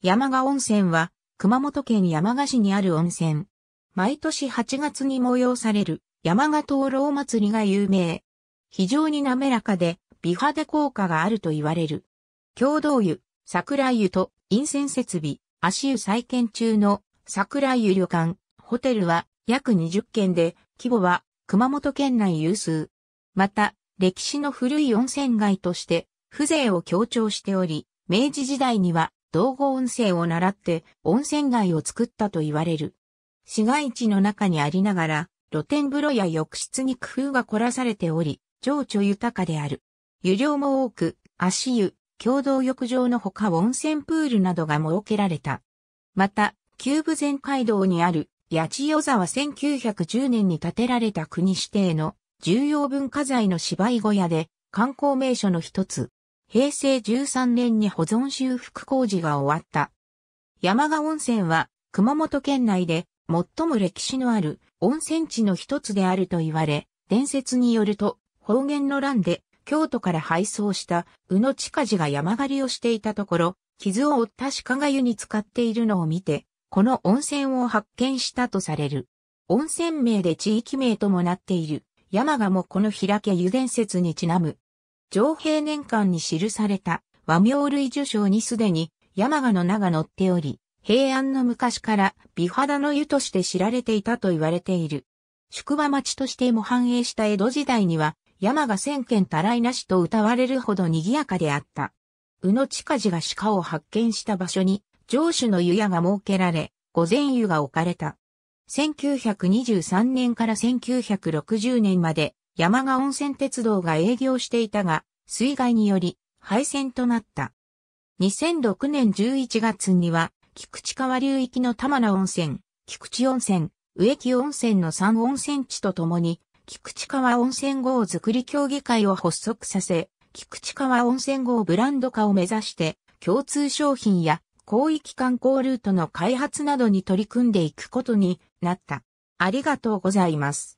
山賀温泉は、熊本県山賀市にある温泉。毎年8月に催される山賀灯籠祭りが有名。非常に滑らかで、美肌効果があると言われる。共同湯、桜湯と陰線設備、足湯再建中の桜湯旅館、ホテルは約20軒で、規模は熊本県内有数。また、歴史の古い温泉街として、風情を強調しており、明治時代には道後温泉を習って温泉街を作ったと言われる。市街地の中にありながら、露天風呂や浴室に工夫が凝らされており、情緒豊かである。湯量も多く、足湯、共同浴場のほか温泉プールなどが設けられた。また、ー部前街道にある八千代沢1910年に建てられた国指定の重要文化財の芝居小屋で観光名所の一つ、平成13年に保存修復工事が終わった。山賀温泉は熊本県内で最も歴史のある温泉地の一つであると言われ、伝説によると方言の乱で京都から配送した宇野地下寺が山狩りをしていたところ、傷を負った鹿が湯に使っているのを見て、この温泉を発見したとされる。温泉名で地域名ともなっている山賀もこの開け湯伝説にちなむ上平年間に記された和名類受賞にすでに山賀の名が載っており、平安の昔から美肌の湯として知られていたと言われている。宿場町としても繁栄した江戸時代には、山が千軒たらいなしと歌われるほど賑やかであった。宇野近寺が鹿を発見した場所に、上主の湯屋が設けられ、午前湯が置かれた。1923年から1960年まで、山賀温泉鉄道が営業していたが、水害により廃線となった。2006年11月には、菊池川流域の玉名温泉、菊池温泉、植木温泉の3温泉地とともに、菊池川温泉号づくり協議会を発足させ、菊池川温泉号ブランド化を目指して、共通商品や広域観光ルートの開発などに取り組んでいくことになった。ありがとうございます。